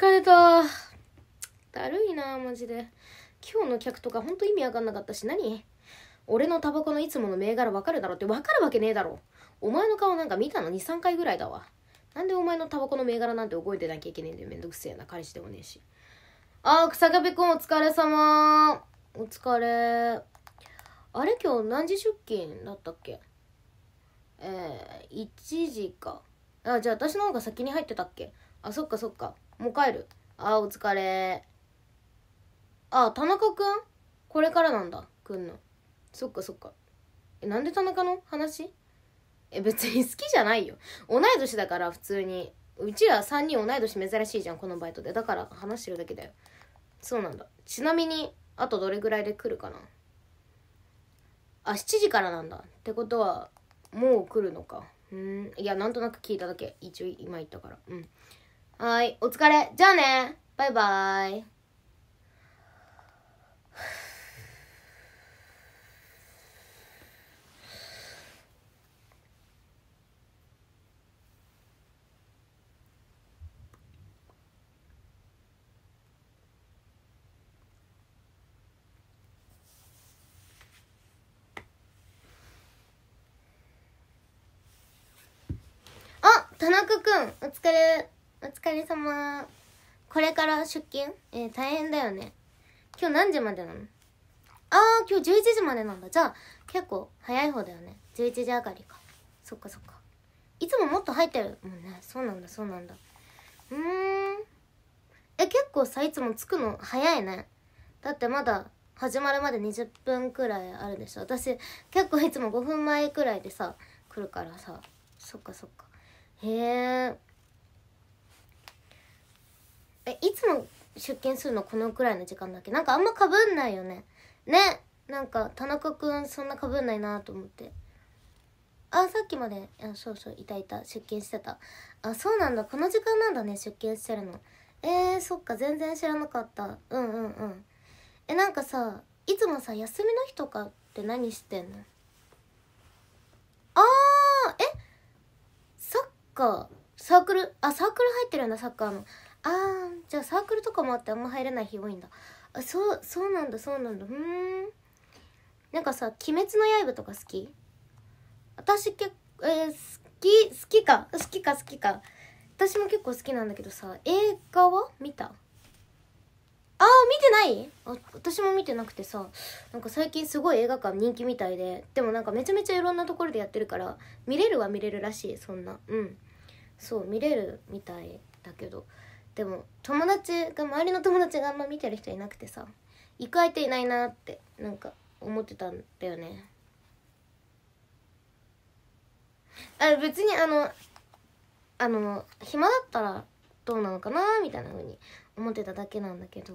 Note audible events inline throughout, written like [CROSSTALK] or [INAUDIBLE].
疲れただるいなマジで今日の客とかほんと意味わかんなかったし何俺のタバコのいつもの銘柄わかるだろってわかるわけねえだろお前の顔なんか見たの23回ぐらいだわなんでお前のタバコの銘柄なんて覚えてなきゃいけねえんだよめんどくせえな彼氏でもねえしあー草壁くんお疲れ様お疲れあれ今日何時出勤だったっけえー、1時かあじゃあ私の方が先に入ってたっけあそっかそっかもう帰る。あー、お疲れ。あー、田中くんこれからなんだ、くんの。そっかそっか。え、なんで田中の話え、別に好きじゃないよ。同い年だから、普通に。うちら3人同い年珍しいじゃん、このバイトで。だから話してるだけだよ。そうなんだ。ちなみに、あとどれぐらいで来るかなあ、7時からなんだ。ってことは、もう来るのか。うん。いや、なんとなく聞いただけ。一応今言ったから。うん。はい、お疲れ。じゃあね。バイバーイ。あ、田中くん、お疲れ。お疲れ様これから出勤えー、大変だよね今日何時までなのああ今日11時までなんだじゃあ結構早い方だよね11時上がりかそっかそっかいつももっと入ってるもんねそうなんだそうなんだうーんえ結構さいつも着くの早いねだってまだ始まるまで20分くらいあるでしょ私結構いつも5分前くらいでさ来るからさそっかそっかへええいつも出勤するのこのくらいの時間だっけなんかあんまかぶんないよねねなんか田中君そんなかぶんないなと思ってあさっきまであそうそういたいた出勤してたあそうなんだこの時間なんだね出勤してるのえー、そっか全然知らなかったうんうんうんえなんかさいつもさ休みの日とかって何してんのあーえサッカーサークルあサークル入ってるんだサッカーのあーじゃあサークルとかもあってあんま入れない日多いんだあそうそうなんだそうなんだふんなんかさ「鬼滅の刃」とか好き私け、えー、好き好きか好きか好きか私も結構好きなんだけどさ映画は見たあー見てないあ私も見てなくてさなんか最近すごい映画館人気みたいででもなんかめちゃめちゃいろんなところでやってるから見れるは見れるらしいそんなうんそう見れるみたいだけどでも友達が周りの友達があんま見てる人いなくてさ行く相手いないなってなんか思ってたんだよねあ別にあのあの暇だったらどうなのかなみたいな風に思ってただけなんだけど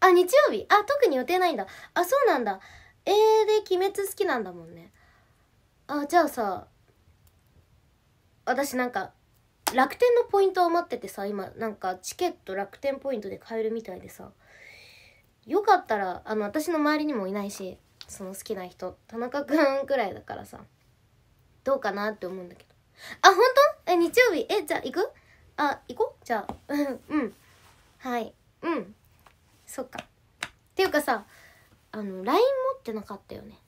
あ日曜日あ特に予定ないんだあそうなんだえー、で鬼滅好きなんだもんねあじゃあさ私なんか楽天のポイント余っててさ今なんかチケット楽天ポイントで買えるみたいでさよかったらあの私の周りにもいないしその好きな人田中くんくらいだからさどうかなって思うんだけどあ本当え日曜日えじゃあ行くあ行こうじゃあうんうんはいうんそっかっていうかさあの LINE 持ってなかったよね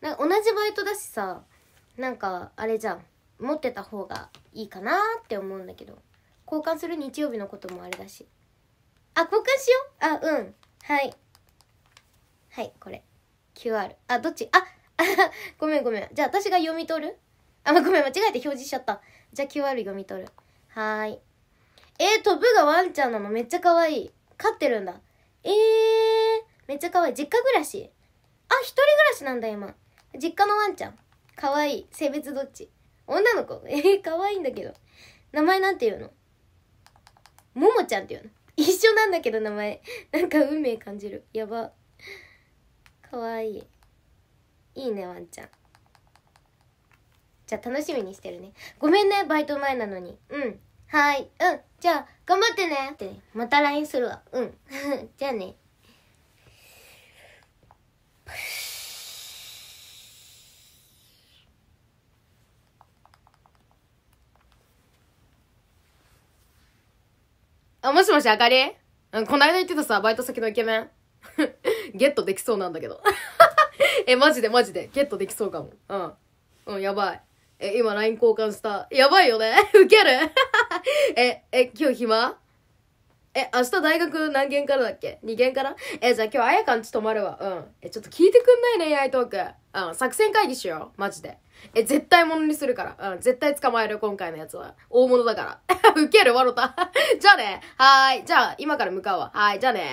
なんか同じバイトだしさなんかあれじゃん持ってた方がいいかなって思うんだけど交換する日曜日のこともあれだしあ交換しようあうんはいはいこれ QR あどっちあ [LAUGHS] ごめんごめんじゃあ私が読み取るあごめん間違えて表示しちゃったじゃあ QR 読み取るはーいえー、飛ぶがワンちゃんなのめっちゃ可愛い飼ってるんだえー、めっちゃ可愛い実家暮らしあ一人暮らしなんだ今実家のワンちゃん可愛い性別どっち女の子。[LAUGHS] えー、可愛いんだけど。名前なんて言うのももちゃんって言うの一緒なんだけど名前。[LAUGHS] なんか運命感じる。やば。可愛いい。いいね、ワンちゃん。じゃあ楽しみにしてるね。ごめんね、バイト前なのに。うん。はい。うん。じゃあ、頑張ってね。ってね。また LINE するわ。うん。[LAUGHS] じゃあね。あ、もしもし、あかりうん、こないだ言ってたさ、バイト先のイケメン。[LAUGHS] ゲットできそうなんだけど。[LAUGHS] え、マジでマジで。ゲットできそうかも。うん。うん、やばい。え、今 LINE 交換した。やばいよね [LAUGHS] ウケるえ、え、今日暇え、明日大学何軒からだっけ ?2 限からえ、じゃあ今日あやかんち泊まるわ。うん。え、ちょっと聞いてくんない恋愛トーク。うん。作戦会議しよう。マジで。え、絶対物にするから。うん。絶対捕まえる、今回のやつは。大物だから。[LAUGHS] ウケる、わろた。[LAUGHS] じゃあね。はーい。じゃあ、今から向かうわ。はい。じゃあね